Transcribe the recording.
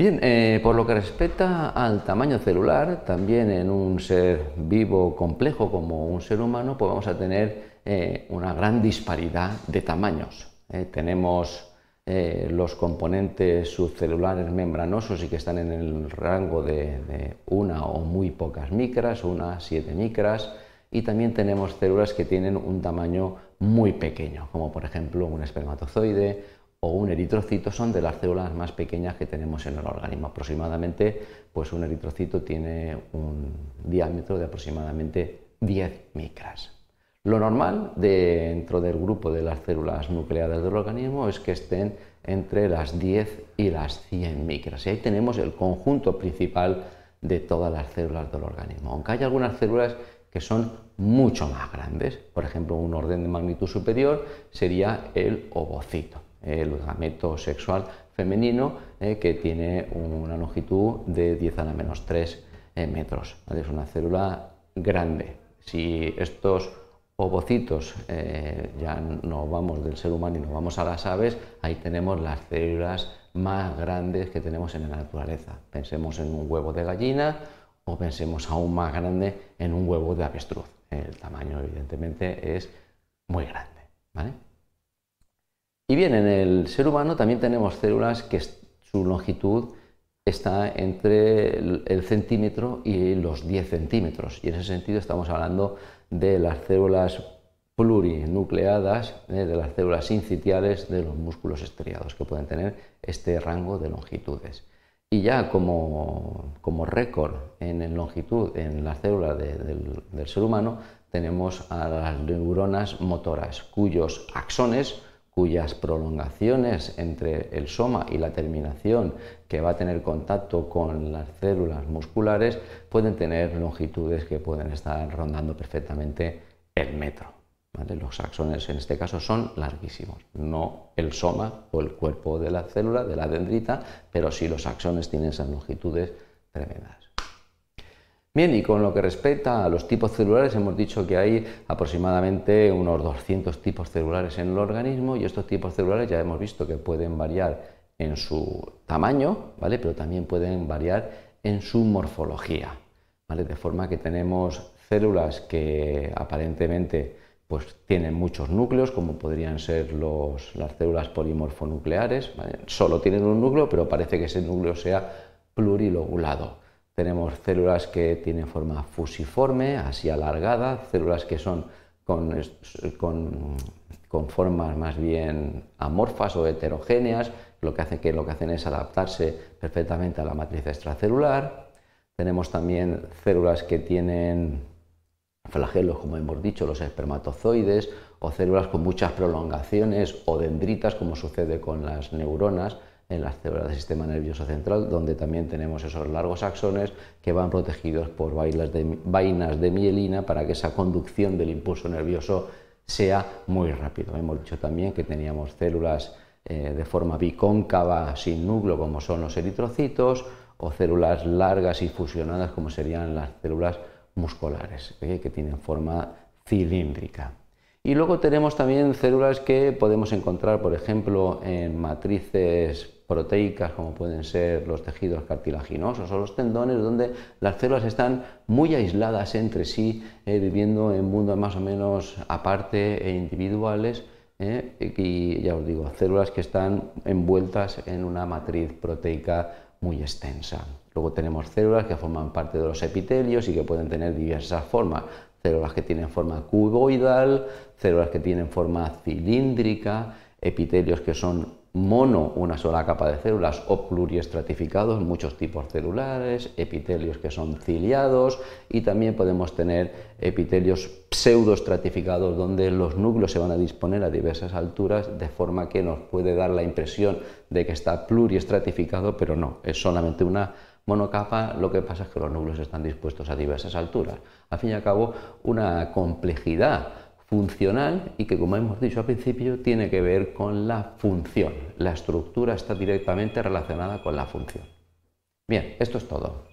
Bien, eh, por lo que respecta al tamaño celular, también en un ser vivo complejo como un ser humano, pues vamos a tener eh, una gran disparidad de tamaños. Eh. tenemos los componentes subcelulares membranosos y que están en el rango de, una o muy pocas micras, una siete micras, y también tenemos células que tienen un tamaño muy pequeño, como por ejemplo un espermatozoide o un eritrocito son de las células más pequeñas que tenemos en el organismo. Aproximadamente, pues un eritrocito tiene un diámetro de aproximadamente 10 micras. Lo normal dentro del grupo de las células nucleares del organismo es que estén entre las 10 y las 100 micras. Y ahí tenemos el conjunto principal de todas las células del organismo. Aunque hay algunas células que son mucho más grandes, por ejemplo, un orden de magnitud superior sería el ovocito el gameto sexual femenino eh, que tiene una longitud de 10 a la menos 3 eh, metros. Es una célula grande. Si estos ovocitos eh, ya no vamos del ser humano y no vamos a las aves, ahí tenemos las células más grandes que tenemos en la naturaleza. Pensemos en un huevo de gallina o pensemos aún más grande en un huevo de avestruz. El tamaño evidentemente es muy grande. ¿vale? Y bien, en el ser humano también tenemos células que su longitud está entre el centímetro y los 10 centímetros. Y en ese sentido estamos hablando de las células plurinucleadas, eh, de las células incitiales de los músculos estriados, que pueden tener este rango de longitudes. Y ya como, récord en, longitud en las células del ser humano, tenemos a las neuronas motoras, cuyos axones cuyas prolongaciones entre el soma y la terminación que va a tener contacto con las células musculares pueden tener longitudes que pueden estar rondando perfectamente el metro. Los axones en este caso son larguísimos, no el soma o el cuerpo de la célula, de la dendrita, pero sí los axones tienen esas longitudes tremendas. Bien, y con lo que respecta a los tipos celulares, hemos dicho que hay aproximadamente unos 200 tipos celulares en el organismo y estos tipos celulares ya hemos visto que pueden variar en su tamaño, ¿vale? Pero también pueden variar en su morfología, ¿vale? De forma que tenemos células que aparentemente pues tienen muchos núcleos, como podrían ser las células polimorfonucleares, solo tienen un núcleo, pero parece que ese núcleo sea plurilobulado. Tenemos células que tienen forma fusiforme, así alargada, células que son con, con formas más bien amorfas o heterogéneas, lo que, hace, que lo que hacen es adaptarse perfectamente a la matriz extracelular. Tenemos también células que tienen flagelos, como hemos dicho, los espermatozoides, o células con muchas prolongaciones o dendritas, como sucede con las neuronas, en las células del sistema nervioso central, donde también tenemos esos largos axones que van protegidos por vainas de, mielina para que esa conducción del impulso nervioso sea muy rápido. Hemos dicho también que teníamos células eh, de forma bicóncava sin núcleo, como son los eritrocitos, o células largas y fusionadas, como serían las células musculares, ¿eh? que tienen forma cilíndrica. Y luego tenemos también células que podemos encontrar, por ejemplo, en matrices proteicas como pueden ser los tejidos cartilaginosos o los tendones, donde las células están muy aisladas entre sí, eh, viviendo en mundos más o menos aparte e individuales. Eh, y ya os digo, células que están envueltas en una matriz proteica muy extensa. Luego tenemos células que forman parte de los epitelios y que pueden tener diversas formas. Células que tienen forma cuboidal, células que tienen forma cilíndrica, epitelios que son mono una sola capa de células o pluriestratificados, muchos tipos celulares, epitelios que son ciliados y también podemos tener epitelios pseudoestratificados donde los núcleos se van a disponer a diversas alturas de forma que nos puede dar la impresión de que está pluriestratificado, pero no, es solamente una monocapa, lo que pasa es que los núcleos están dispuestos a diversas alturas. Al fin y al cabo, una complejidad funcional y que, como hemos dicho al principio, tiene que ver con la función. La estructura está directamente relacionada con la función. Bien, esto es todo.